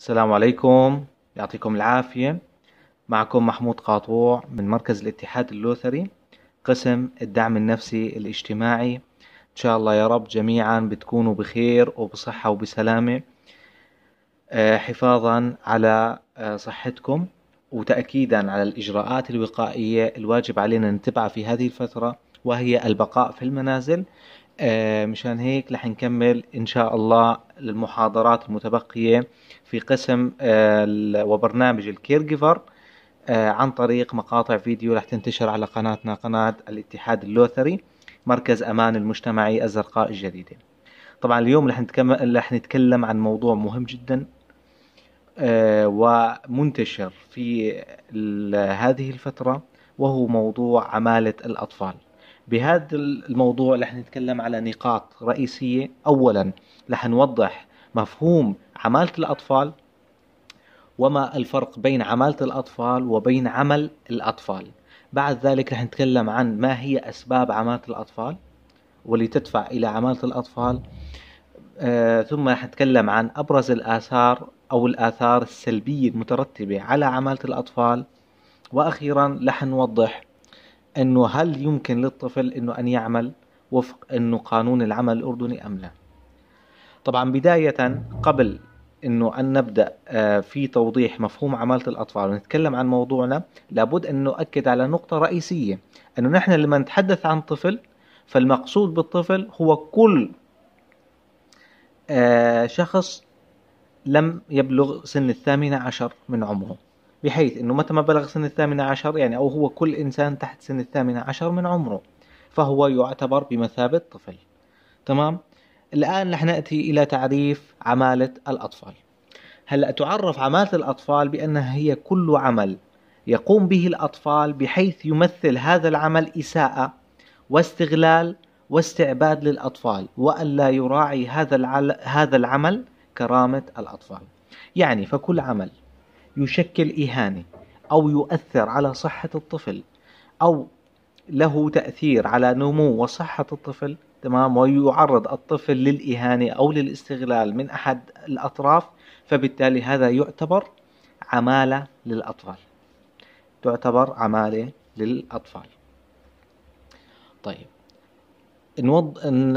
السلام عليكم يعطيكم العافية معكم محمود قاطوع من مركز الاتحاد اللوثري قسم الدعم النفسي الاجتماعي إن شاء الله يا رب جميعا بتكونوا بخير وبصحة وبسلامة آه، حفاظا على آه، صحتكم وتأكيدا على الإجراءات الوقائية الواجب علينا نتبعها في هذه الفترة وهي البقاء في المنازل آه، مشان هيك رح نكمل إن شاء الله المحاضرات المتبقية في قسم آه، وبرنامج الكير جيفر آه، عن طريق مقاطع فيديو رح تنتشر على قناتنا قناة الاتحاد اللوثري مركز أمان المجتمعي الزرقاء الجديدة طبعا اليوم رح نتكلم رح نتكلم عن موضوع مهم جدا ومنتشر في هذه الفترة وهو موضوع عمالة الأطفال بهذا الموضوع رح نتكلم على نقاط رئيسية أولا رح نوضح مفهوم عمالة الأطفال وما الفرق بين عمالة الأطفال وبين عمل الأطفال بعد ذلك رح نتكلم عن ما هي أسباب عمالة الأطفال واللي تدفع إلى عمالة الأطفال آه ثم رح نتكلم عن أبرز الآثار أو الآثار السلبية المترتبة على عمالة الأطفال وأخيرا رح نوضح أنه هل يمكن للطفل أنه أن يعمل وفق أنه قانون العمل الأردني أم لا طبعا بداية قبل أنه أن نبدأ آه، في توضيح مفهوم عمالة الأطفال ونتكلم عن موضوعنا لابد أن نؤكد على نقطة رئيسية أنه نحن لما نتحدث عن طفل فالمقصود بالطفل هو كل آه، شخص لم يبلغ سن الثامنة عشر من عمره بحيث أنه متى ما بلغ سن الثامنة عشر يعني أو هو كل إنسان تحت سن الثامنة عشر من عمره فهو يعتبر بمثابة طفل تمام الآن رح نأتي إلى تعريف عمالة الأطفال هلأ تعرف عمالة الأطفال بأنها هي كل عمل يقوم به الأطفال بحيث يمثل هذا العمل إساءة واستغلال واستعباد للأطفال وألا يراعي هذا هذا العمل كرامة الأطفال يعني فكل عمل يشكل إهانة أو يؤثر على صحة الطفل أو له تأثير على نمو وصحة الطفل تمام ويعرض الطفل للإهانة أو للاستغلال من أحد الأطراف فبالتالي هذا يعتبر عمالة للأطفال تعتبر عمالة للأطفال طيب نوض... ن...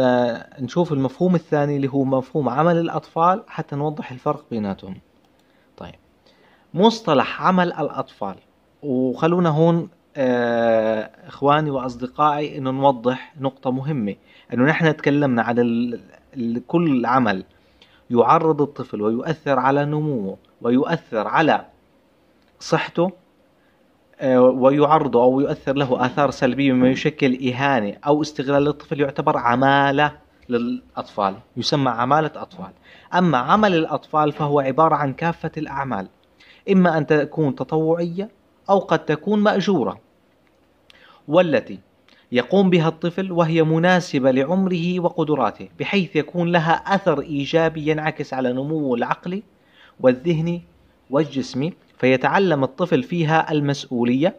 نشوف المفهوم الثاني اللي هو مفهوم عمل الأطفال حتى نوضح الفرق بيناتهم مصطلح عمل الأطفال وخلونا هون آه، إخواني وأصدقائي إنه نوضح نقطة مهمة إنه نحن تكلمنا على ال... كل عمل يعرض الطفل ويؤثر على نموه ويؤثر على صحته آه، ويعرضه أو يؤثر له آثار سلبية مما يشكل إهانة أو استغلال للطفل يعتبر عمالة للأطفال يسمى عمالة أطفال أما عمل الأطفال فهو عبارة عن كافة الأعمال إما أن تكون تطوعية أو قد تكون مأجورة والتي يقوم بها الطفل وهي مناسبة لعمره وقدراته بحيث يكون لها أثر إيجابي ينعكس على نموه العقلي والذهني والجسمي فيتعلم الطفل فيها المسؤولية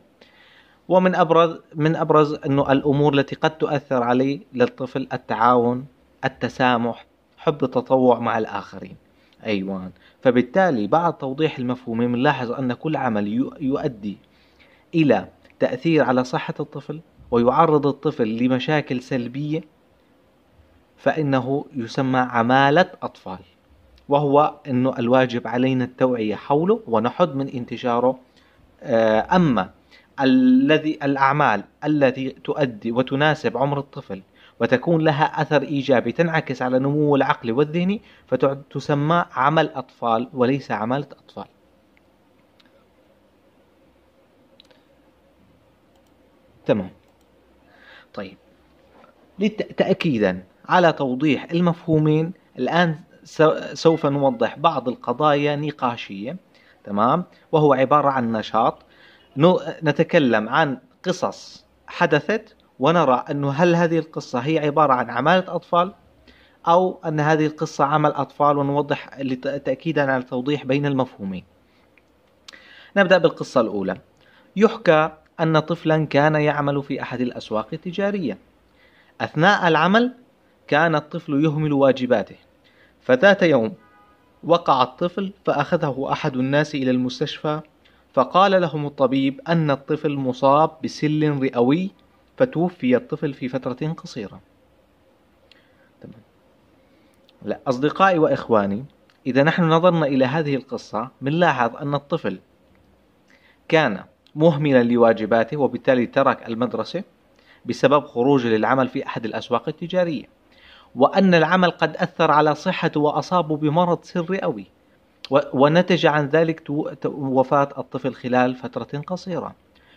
ومن أبرز من أبرز أنه الأمور التي قد تؤثر عليه للطفل التعاون التسامح حب التطوع مع الآخرين أيوان فبالتالي بعد توضيح المفهوم بنلاحظ أن كل عمل يؤدي إلى تأثير على صحة الطفل ويعرض الطفل لمشاكل سلبية فإنه يسمى عمالة أطفال وهو أنه الواجب علينا التوعية حوله ونحد من انتشاره آه، أما الذي الأعمال التي تؤدي وتناسب عمر الطفل وتكون لها أثر إيجابي تنعكس على نمو العقلي والذهني فتسمى عمل أطفال وليس عمالة أطفال تمام طيب تأكيدا على توضيح المفهومين الآن سوف نوضح بعض القضايا نقاشية تمام وهو عبارة عن نشاط نتكلم عن قصص حدثت ونرى أنه هل هذه القصة هي عبارة عن عمالة أطفال أو أن هذه القصة عمل أطفال ونوضح تأكيدا على التوضيح بين المفهومين نبدأ بالقصة الأولى يحكى أن طفلا كان يعمل في أحد الأسواق التجارية أثناء العمل كان الطفل يهمل واجباته فذات يوم وقع الطفل فأخذه أحد الناس إلى المستشفى فقال لهم الطبيب أن الطفل مصاب بسل رئوي فتوفي الطفل في فترة قصيرة تمام لا أصدقائي وإخواني إذا نحن نظرنا إلى هذه القصة بنلاحظ أن الطفل كان مهملا لواجباته وبالتالي ترك المدرسة بسبب خروجه للعمل في أحد الأسواق التجارية وأن العمل قد أثر على صحته وأصابه بمرض سري أوي ونتج عن ذلك وفاة الطفل خلال فترة قصيرة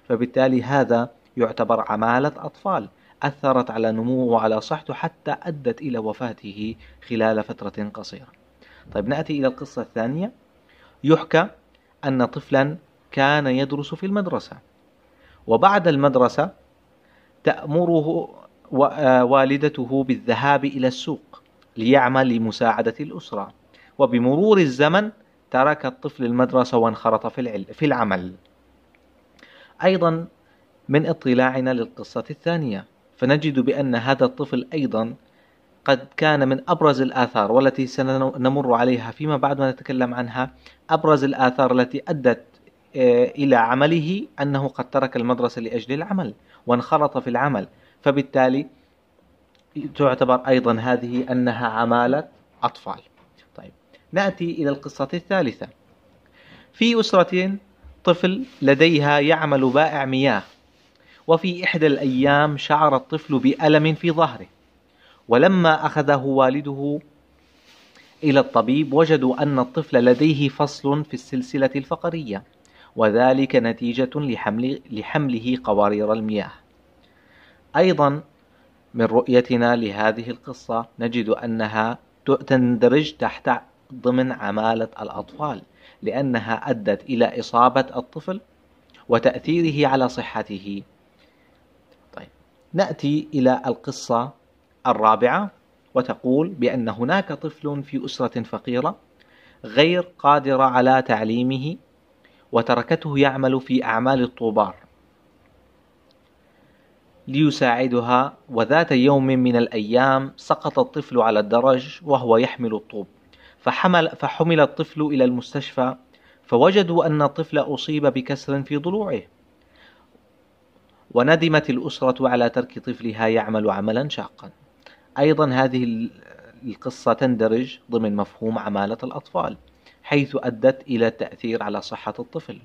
فبالتالي هذا يعتبر عمالة أطفال أثرت على نموه وعلى صحته حتى أدت إلى وفاته خلال فترة قصيرة طيب نأتي إلى القصة الثانية يحكى أن طفلا كان يدرس في المدرسة وبعد المدرسة تأمره آه، والدته بالذهاب إلى السوق ليعمل لمساعدة الأسرة وبمرور الزمن ترك الطفل المدرسة وانخرط في العمل أيضا من اطلاعنا للقصة الثانية فنجد بأن هذا الطفل أيضا قد كان من أبرز الآثار والتي سنمر عليها فيما بعد ونتكلم عنها أبرز الآثار التي أدت آه، إلى عمله أنه قد ترك المدرسة لأجل العمل وانخرط في العمل فبالتالي تعتبر أيضا هذه أنها عمالة أطفال طيب نأتي إلى القصة الثالثة في أسرة طفل لديها يعمل بائع مياه وفي إحدى الأيام شعر الطفل بألم في ظهره ولما أخذه والده إلى الطبيب وجدوا أن الطفل لديه فصل في السلسلة الفقرية وذلك نتيجة لحمل لحمله قوارير المياه أيضا من رؤيتنا لهذه القصة نجد أنها تندرج تحت ضمن عمالة الأطفال لأنها أدت إلى إصابة الطفل وتأثيره على صحته ناتي الى القصه الرابعه وتقول بان هناك طفل في اسره فقيره غير قادره على تعليمه وتركته يعمل في اعمال الطوبار ليساعدها وذات يوم من الايام سقط الطفل على الدرج وهو يحمل الطوب فحمل فحمل الطفل الى المستشفى فوجدوا ان الطفل اصيب بكسر في ضلوعه وندمت الأسرة على ترك طفلها يعمل عملا شاقا أيضا هذه القصة تندرج ضمن مفهوم عمالة الأطفال حيث أدت إلى التأثير على صحة الطفل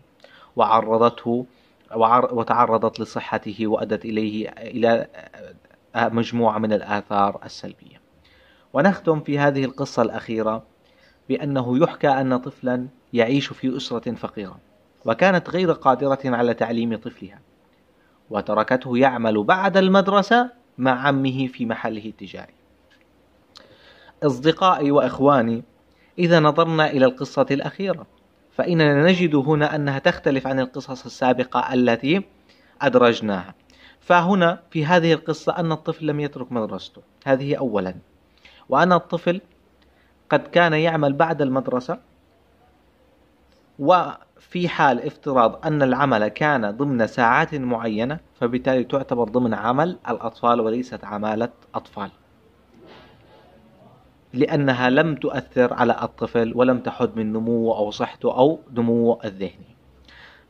وعرضته وتعرضت لصحته وأدت إليه إلى مجموعة من الآثار السلبية ونختم في هذه القصة الأخيرة بأنه يحكى أن طفلا يعيش في أسرة فقيرة وكانت غير قادرة على تعليم طفلها وتركته يعمل بعد المدرسة مع عمه في محله التجاري. أصدقائي وإخواني، إذا نظرنا إلى القصة الأخيرة، فإننا نجد هنا أنها تختلف عن القصص السابقة التي أدرجناها. فهنا في هذه القصة أن الطفل لم يترك مدرسته، هذه أولاً. وأن الطفل قد كان يعمل بعد المدرسة و في حال افتراض أن العمل كان ضمن ساعات معينة فبالتالي تعتبر ضمن عمل الأطفال وليست عمالة أطفال لأنها لم تؤثر على الطفل ولم تحد من نموه أو صحته أو نموه الذهني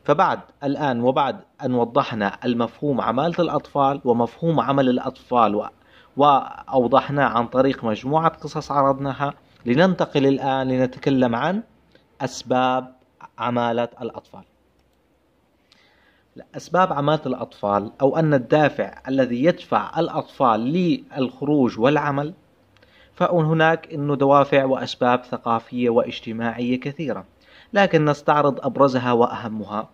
فبعد الآن وبعد أن وضحنا المفهوم عمالة الأطفال ومفهوم عمل الأطفال وأوضحناه عن طريق مجموعة قصص عرضناها لننتقل الآن لنتكلم عن أسباب عمالة الأطفال أسباب عمالة الأطفال أو أن الدافع الذي يدفع الأطفال للخروج والعمل فهناك أنه دوافع وأسباب ثقافية واجتماعية كثيرة لكن نستعرض أبرزها وأهمها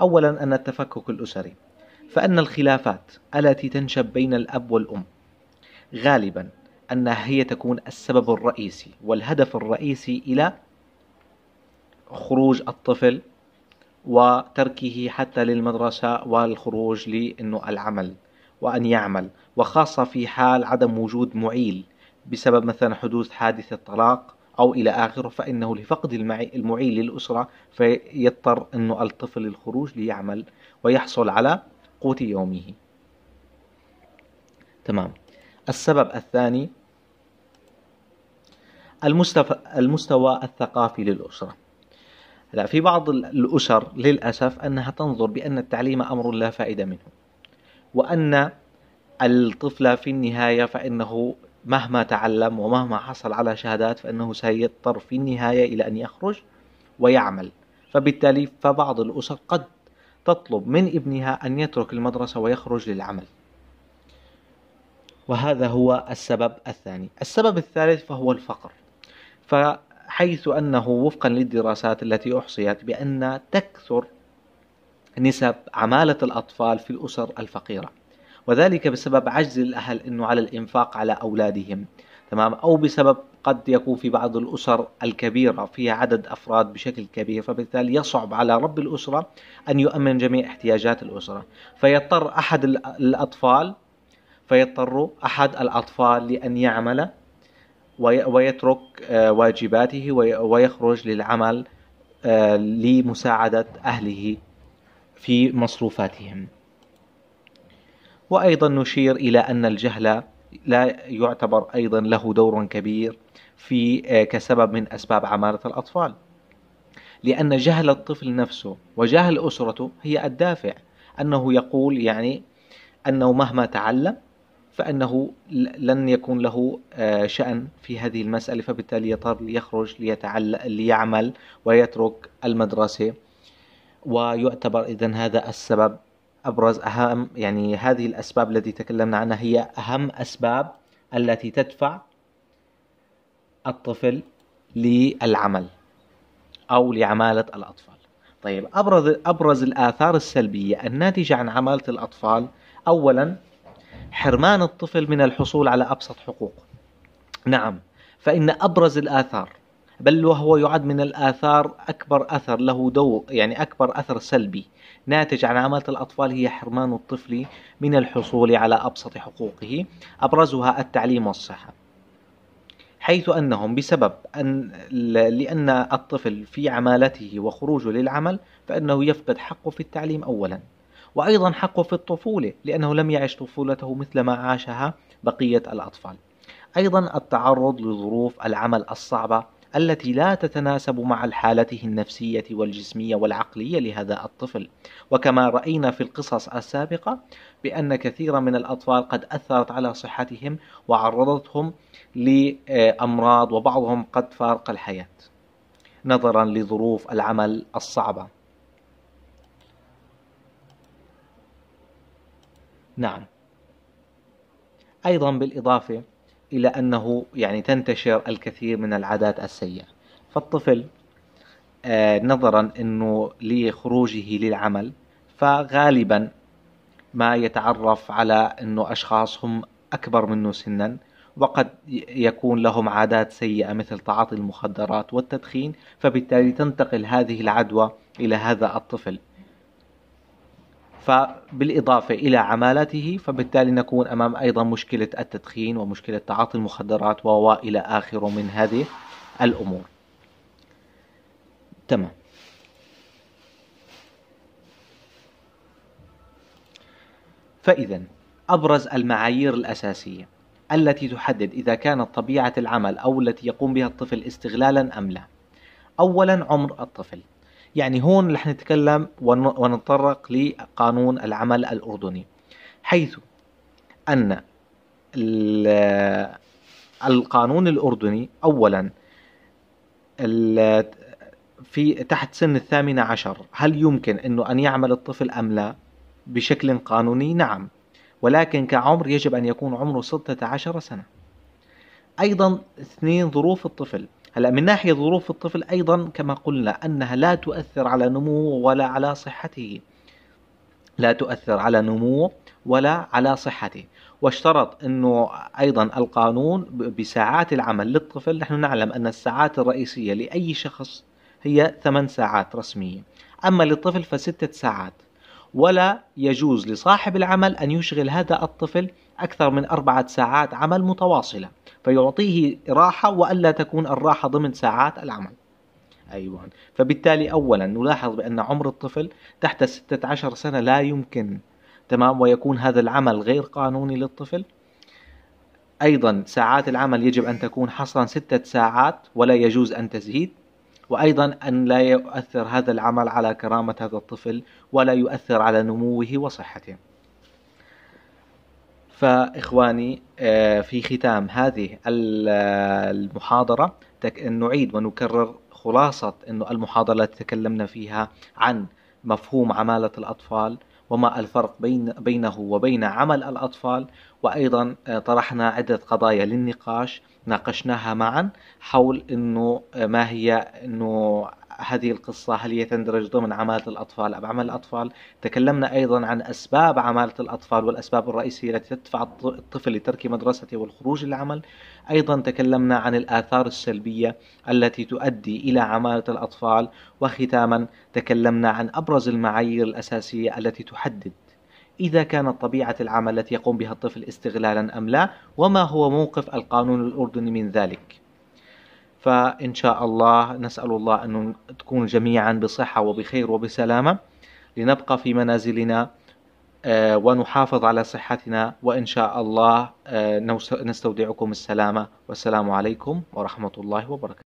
أولا أن التفكك الأسري فأن الخلافات التي تنشب بين الأب والأم غالبا أنها هي تكون السبب الرئيسي والهدف الرئيسي إلى خروج الطفل وتركه حتى للمدرسة والخروج لأنه العمل وأن يعمل وخاصة في حال عدم وجود معيل بسبب مثلا حدوث حادثة طلاق أو إلى آخره فإنه لفقد المعيل للأسرة فيضطر أنه الطفل للخروج ليعمل ويحصل على قوت يومه تمام السبب الثاني المستوى الثقافي للأسرة لا في بعض الأسر للأسف أنها تنظر بأن التعليم أمر لا فائدة منه وأن الطفل في النهاية فإنه مهما تعلم ومهما حصل على شهادات فإنه سيضطر في النهاية إلى أن يخرج ويعمل فبالتالي فبعض الأسر قد تطلب من ابنها أن يترك المدرسة ويخرج للعمل وهذا هو السبب الثاني السبب الثالث فهو الفقر ف حيث أنه وفقا للدراسات التي أحصيت بأن تكثر نسب عمالة الأطفال في الأسر الفقيرة وذلك بسبب عجز الأهل أنه على الإنفاق على أولادهم تمام أو بسبب قد يكون في بعض الأسر الكبيرة فيها عدد أفراد بشكل كبير فبالتالي يصعب على رب الأسرة أن يؤمن جميع احتياجات الأسرة فيضطر أحد الأطفال فيضطر أحد الأطفال لأن يعمل ويترك آه، واجباته ويخرج للعمل آه، لمساعدة أهله في مصروفاتهم وأيضا نشير إلى أن الجهل لا يعتبر أيضا له دور كبير في آه، كسبب من أسباب عمالة الأطفال لأن جهل الطفل نفسه وجهل أسرته هي الدافع أنه يقول يعني أنه مهما تعلم فأنه لن يكون له آه، شأن في هذه المسألة فبالتالي يضطر ليخرج ليتعلق ليعمل ويترك المدرسة ويعتبر إذا هذا السبب أبرز أهم يعني هذه الأسباب التي تكلمنا عنها هي أهم أسباب التي تدفع الطفل للعمل أو لعمالة الأطفال طيب أبرز أبرز الآثار السلبية الناتجة عن عمالة الأطفال أولا حرمان الطفل من الحصول على ابسط حقوقه. نعم فان ابرز الاثار بل وهو يعد من الآثار أكبر أثر له دو يعني أكبر أثر سلبي ناتج عن عمالة الأطفال هي حرمان الطفل من الحصول على أبسط حقوقه أبرزها التعليم والصحة حيث أنهم بسبب أن لأن الطفل في عمالته وخروجه للعمل فإنه يفقد حقه في التعليم أولاً وأيضا حقه في الطفولة لأنه لم يعش طفولته مثل ما عاشها بقية الأطفال أيضا التعرض لظروف العمل الصعبة التي لا تتناسب مع حالته النفسية والجسمية والعقلية لهذا الطفل وكما رأينا في القصص السابقة بأن كثيرا من الأطفال قد أثرت على صحتهم وعرضتهم لأمراض وبعضهم قد فارق الحياة نظرا لظروف العمل الصعبة نعم أيضا بالإضافة إلى أنه يعني تنتشر الكثير من العادات السيئة فالطفل آه، نظرا أنه لخروجه للعمل فغالبا ما يتعرف على أنه أشخاص هم أكبر منه سنا وقد يكون لهم عادات سيئة مثل تعاطي المخدرات والتدخين فبالتالي تنتقل هذه العدوى إلى هذا الطفل فبالإضافة إلى عمالته فبالتالي نكون أمام أيضا مشكلة التدخين ومشكلة تعاطي المخدرات وإلى آخره من هذه الأمور تمام فإذا أبرز المعايير الأساسية التي تحدد إذا كانت طبيعة العمل أو التي يقوم بها الطفل استغلالا أم لا أولا عمر الطفل يعني هون رح نتكلم ونتطرق لقانون العمل الأردني حيث أن القانون الأردني أولا في تحت سن الثامنة عشر هل يمكن أنه أن يعمل الطفل أم لا بشكل قانوني نعم ولكن كعمر يجب أن يكون عمره 16 سنة أيضا اثنين ظروف الطفل هلا من ناحيه ظروف الطفل ايضا كما قلنا انها لا تؤثر على نموه ولا على صحته لا تؤثر على نموه ولا على صحته واشترط انه ايضا القانون بساعات العمل للطفل نحن نعلم ان الساعات الرئيسيه لاي شخص هي ثمان ساعات رسميه اما للطفل فسته ساعات ولا يجوز لصاحب العمل ان يشغل هذا الطفل أكثر من أربعة ساعات عمل متواصلة فيعطيه راحة وألا تكون الراحة ضمن ساعات العمل أيوة فبالتالي أولا نلاحظ بأن عمر الطفل تحت 16 سنة لا يمكن تمام ويكون هذا العمل غير قانوني للطفل أيضا ساعات العمل يجب أن تكون حصرا ستة ساعات ولا يجوز أن تزيد وأيضا أن لا يؤثر هذا العمل على كرامة هذا الطفل ولا يؤثر على نموه وصحته فإخواني آه، في ختام هذه المحاضرة نعيد ونكرر خلاصة أن المحاضرة التي تكلمنا فيها عن مفهوم عمالة الأطفال وما الفرق بين بينه وبين عمل الأطفال وأيضا آه، طرحنا عدة قضايا للنقاش ناقشناها معا حول أنه آه، ما هي أنه هذه القصة هل هي تندرج ضمن عمالة الأطفال أم عمل الأطفال تكلمنا أيضا عن أسباب عمالة الأطفال والأسباب الرئيسية التي تدفع الطفل لترك مدرسته والخروج للعمل أيضا تكلمنا عن الآثار السلبية التي تؤدي إلى عمالة الأطفال وختاما تكلمنا عن أبرز المعايير الأساسية التي تحدد إذا كانت طبيعة العمل التي يقوم بها الطفل استغلالا أم لا وما هو موقف القانون الأردني من ذلك فإن شاء الله نسأل الله أن تكون جميعا بصحة وبخير وبسلامة لنبقى في منازلنا آه، ونحافظ على صحتنا وإن شاء الله آه، نستودعكم السلامة والسلام عليكم ورحمة الله وبركاته